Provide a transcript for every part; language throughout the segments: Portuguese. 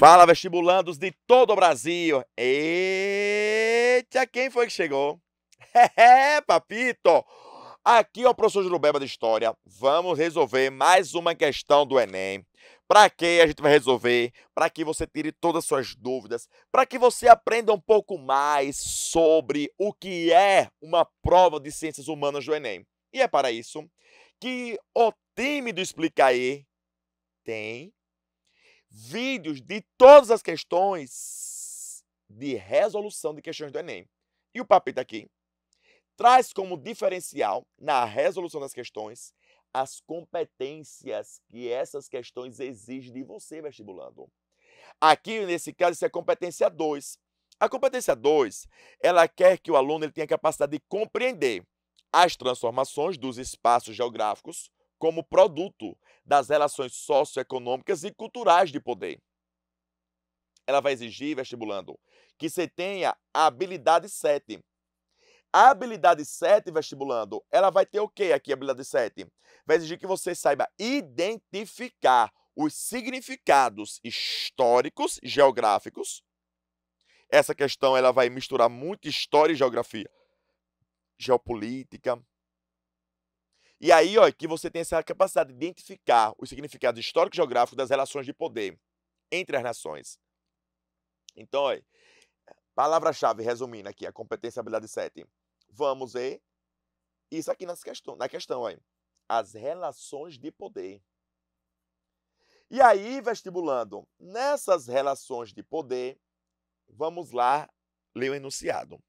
Fala, vestibulandos de todo o Brasil! Eita, quem foi que chegou? É, é, papito! Aqui é o professor Jurubeba de História. Vamos resolver mais uma questão do Enem. Para que a gente vai resolver? Para que você tire todas as suas dúvidas, para que você aprenda um pouco mais sobre o que é uma prova de ciências humanas do Enem. E é para isso que o time do aí tem vídeos de todas as questões de resolução de questões do Enem. E o papito tá aqui traz como diferencial na resolução das questões as competências que essas questões exigem de você, vestibulando. Aqui, nesse caso, isso é competência 2. A competência 2, ela quer que o aluno ele tenha capacidade de compreender as transformações dos espaços geográficos, como produto das relações socioeconômicas e culturais de poder. Ela vai exigir, vestibulando, que você tenha a habilidade 7. A habilidade 7, vestibulando, ela vai ter o que aqui, a habilidade 7? Vai exigir que você saiba identificar os significados históricos e geográficos. Essa questão ela vai misturar muito história e geografia. Geopolítica, e aí, ó, que você tem essa capacidade de identificar o significado histórico geográfico das relações de poder entre as nações. Então, ó, palavra-chave, resumindo aqui, a competência habilidade 7. Vamos ver isso aqui nas questão, na questão, ó, as relações de poder. E aí, vestibulando, nessas relações de poder, vamos lá ler o enunciado.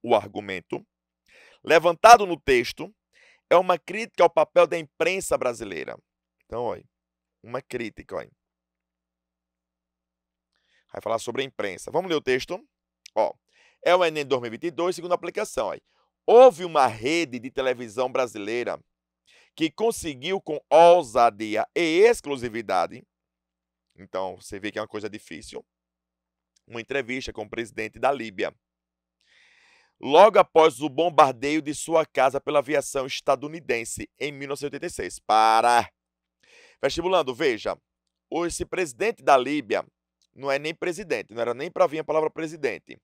O argumento levantado no texto é uma crítica ao papel da imprensa brasileira. Então, olha, uma crítica, olha. Vai falar sobre a imprensa. Vamos ler o texto? Ó, é o Enem 2022, segunda aplicação, olha. Houve uma rede de televisão brasileira que conseguiu com ousadia e exclusividade, então você vê que é uma coisa difícil, uma entrevista com o presidente da Líbia logo após o bombardeio de sua casa pela aviação estadunidense em 1986. Para! Vestibulando, veja, esse presidente da Líbia não é nem presidente, não era nem para vir a palavra presidente,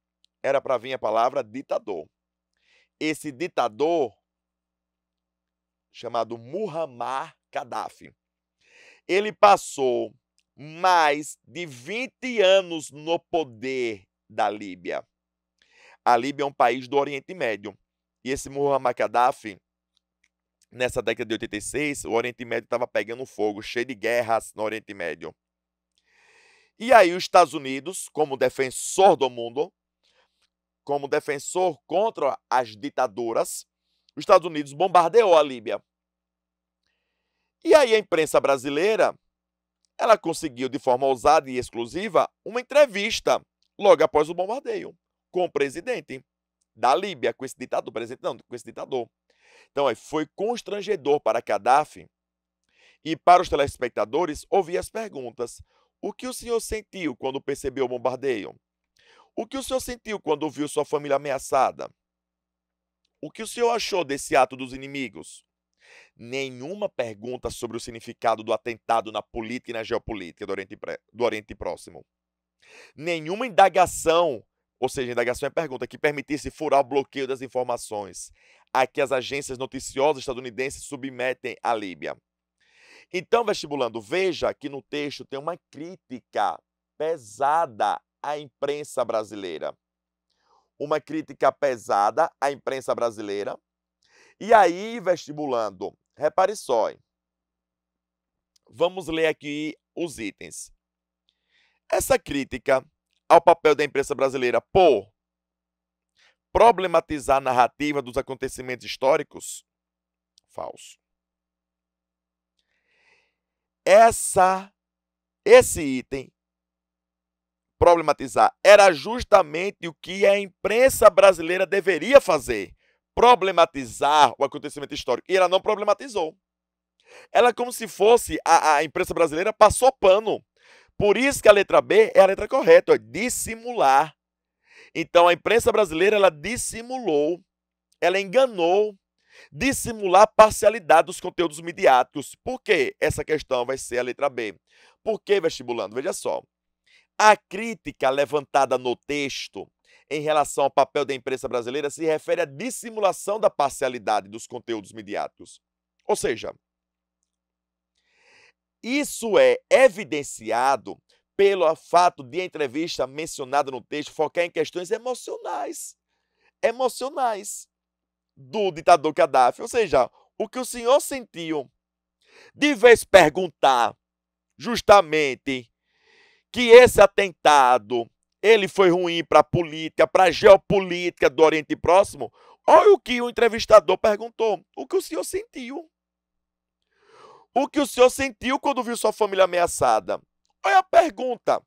era para vir a palavra ditador. Esse ditador, chamado Muhammad Gaddafi, ele passou mais de 20 anos no poder da Líbia a Líbia é um país do Oriente Médio. E esse Muhammad Gaddafi, nessa década de 86, o Oriente Médio estava pegando fogo, cheio de guerras no Oriente Médio. E aí os Estados Unidos, como defensor do mundo, como defensor contra as ditaduras, os Estados Unidos bombardeou a Líbia. E aí a imprensa brasileira, ela conseguiu de forma ousada e exclusiva uma entrevista logo após o bombardeio com o presidente da Líbia, com esse ditador, presidente não, com esse ditador. Então, foi constrangedor para Gaddafi e para os telespectadores ouvir as perguntas. O que o senhor sentiu quando percebeu o bombardeio? O que o senhor sentiu quando viu sua família ameaçada? O que o senhor achou desse ato dos inimigos? Nenhuma pergunta sobre o significado do atentado na política e na geopolítica do Oriente, do Oriente Próximo. Nenhuma indagação ou seja, indagação é pergunta, que permitisse furar o bloqueio das informações a que as agências noticiosas estadunidenses submetem a Líbia. Então, vestibulando, veja que no texto tem uma crítica pesada à imprensa brasileira. Uma crítica pesada à imprensa brasileira. E aí, vestibulando, repare só. Hein? Vamos ler aqui os itens. Essa crítica ao papel da imprensa brasileira por problematizar a narrativa dos acontecimentos históricos? Falso. Essa esse item problematizar era justamente o que a imprensa brasileira deveria fazer, problematizar o acontecimento histórico. E ela não problematizou. Ela, como se fosse a, a imprensa brasileira, passou pano por isso que a letra B é a letra correta, é dissimular. Então a imprensa brasileira ela dissimulou, ela enganou, dissimular a parcialidade dos conteúdos midiáticos. Por que essa questão vai ser a letra B? Por que vestibulando? Veja só. A crítica levantada no texto em relação ao papel da imprensa brasileira se refere à dissimulação da parcialidade dos conteúdos midiáticos. Ou seja, isso é evidenciado pelo fato de a entrevista mencionada no texto focar em questões emocionais. Emocionais do ditador Gaddafi. Ou seja, o que o senhor sentiu. De vez perguntar justamente que esse atentado ele foi ruim para a política, para a geopolítica do Oriente Próximo, olha o que o entrevistador perguntou. O que o senhor sentiu? o que o senhor sentiu quando viu sua família ameaçada? Olha é a pergunta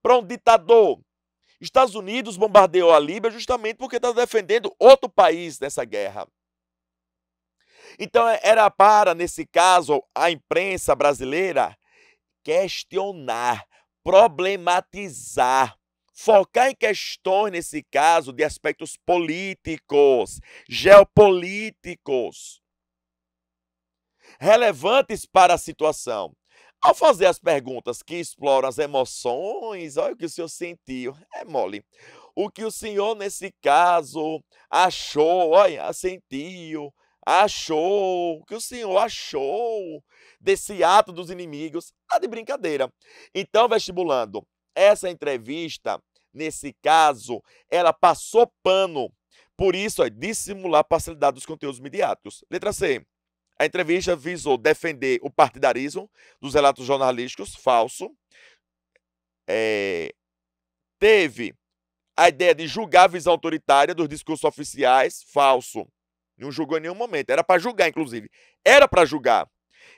para um ditador. Estados Unidos bombardeou a Líbia justamente porque está defendendo outro país nessa guerra. Então é, era para, nesse caso, a imprensa brasileira questionar, problematizar, focar em questões, nesse caso, de aspectos políticos, geopolíticos relevantes para a situação. Ao fazer as perguntas que exploram as emoções, olha o que o senhor sentiu, é mole. O que o senhor, nesse caso, achou, olha, sentiu, achou, o que o senhor achou desse ato dos inimigos, tá de brincadeira. Então, vestibulando, essa entrevista, nesse caso, ela passou pano. Por isso, é dissimular a parcialidade dos conteúdos midiáticos. Letra C. A entrevista visou defender o partidarismo dos relatos jornalísticos, falso. É, teve a ideia de julgar a visão autoritária dos discursos oficiais, falso. Não julgou em nenhum momento. Era para julgar, inclusive. Era para julgar.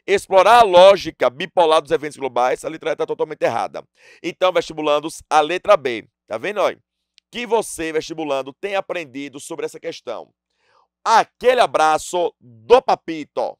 Explorar a lógica bipolar dos eventos globais, a letra A está totalmente errada. Então, vestibulandos, a letra B. Tá vendo, ó? Que você, vestibulando, tem aprendido sobre essa questão. Aquele abraço do Papito.